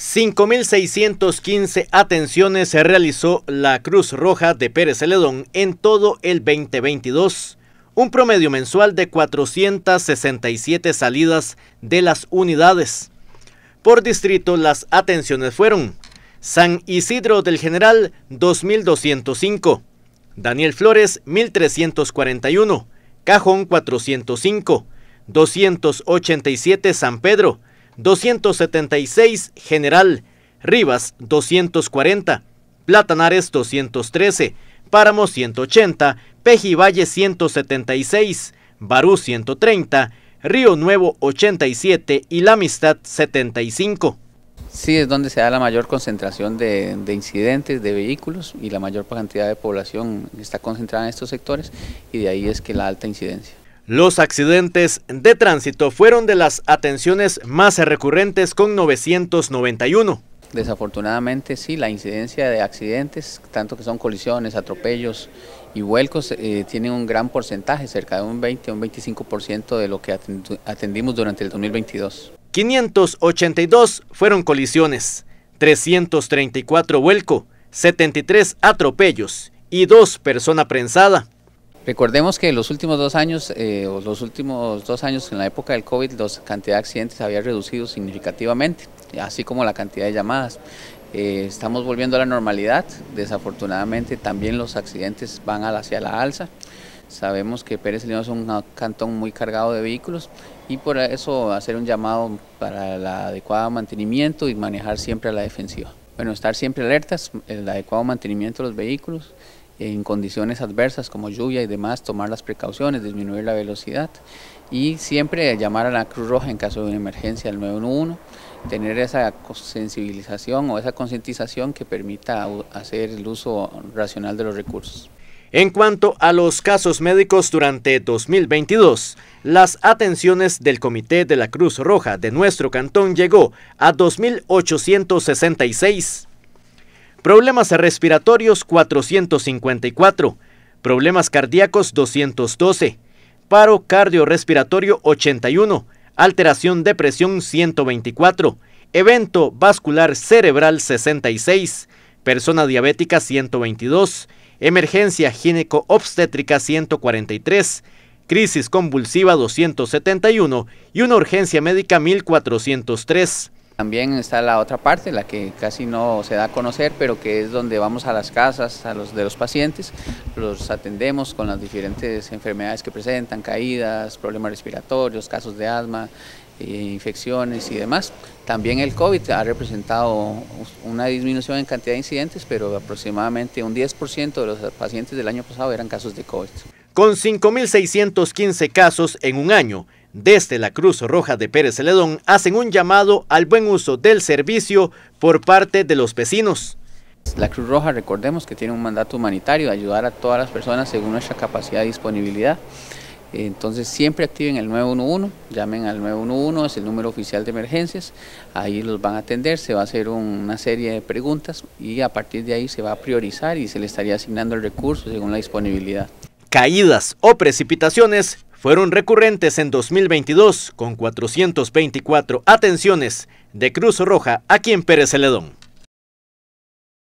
5.615 atenciones se realizó la Cruz Roja de Pérez Celedón en todo el 2022, un promedio mensual de 467 salidas de las unidades. Por distrito las atenciones fueron San Isidro del General 2.205, Daniel Flores 1.341, Cajón 405, 287 San Pedro, 276, General, Rivas 240, Platanares 213, Páramo 180, Pejivalle 176, Barú 130, Río Nuevo 87 y La Amistad 75. Sí, es donde se da la mayor concentración de, de, incidentes de vehículos y la mayor cantidad de población está concentrada en estos sectores y de ahí es que la alta incidencia. Los accidentes de tránsito fueron de las atenciones más recurrentes con 991. Desafortunadamente sí, la incidencia de accidentes, tanto que son colisiones, atropellos y vuelcos, eh, tienen tiene un gran porcentaje, cerca de un 20 o un 25% de lo que atendimos durante el 2022. 582 fueron colisiones, 334 vuelco, 73 atropellos y dos persona prensada. Recordemos que los últimos dos años, eh, los últimos dos años en la época del COVID, la cantidad de accidentes había reducido significativamente, así como la cantidad de llamadas. Eh, estamos volviendo a la normalidad, desafortunadamente también los accidentes van hacia la alza. Sabemos que Pérez León es un cantón muy cargado de vehículos y por eso hacer un llamado para el adecuado mantenimiento y manejar siempre a la defensiva. Bueno, estar siempre alertas, el adecuado mantenimiento de los vehículos, en condiciones adversas como lluvia y demás, tomar las precauciones, disminuir la velocidad y siempre llamar a la Cruz Roja en caso de una emergencia al 911, tener esa sensibilización o esa concientización que permita hacer el uso racional de los recursos. En cuanto a los casos médicos durante 2022, las atenciones del Comité de la Cruz Roja de nuestro cantón llegó a 2.866 problemas respiratorios 454, problemas cardíacos 212, paro cardiorrespiratorio 81, alteración de presión 124, evento vascular cerebral 66, persona diabética 122, emergencia gineco-obstétrica 143, crisis convulsiva 271 y una urgencia médica 1403. También está la otra parte, la que casi no se da a conocer, pero que es donde vamos a las casas a los, de los pacientes, los atendemos con las diferentes enfermedades que presentan, caídas, problemas respiratorios, casos de asma, eh, infecciones y demás. También el COVID ha representado una disminución en cantidad de incidentes, pero aproximadamente un 10% de los pacientes del año pasado eran casos de COVID. Con 5.615 casos en un año, desde la Cruz Roja de Pérez Celedón hacen un llamado al buen uso del servicio por parte de los vecinos. La Cruz Roja, recordemos que tiene un mandato humanitario de ayudar a todas las personas según nuestra capacidad de disponibilidad. Entonces siempre activen el 911, llamen al 911, es el número oficial de emergencias, ahí los van a atender, se va a hacer una serie de preguntas y a partir de ahí se va a priorizar y se le estaría asignando el recurso según la disponibilidad. Caídas o precipitaciones fueron recurrentes en 2022 con 424 atenciones de Cruz Roja aquí en Pérez Celedón.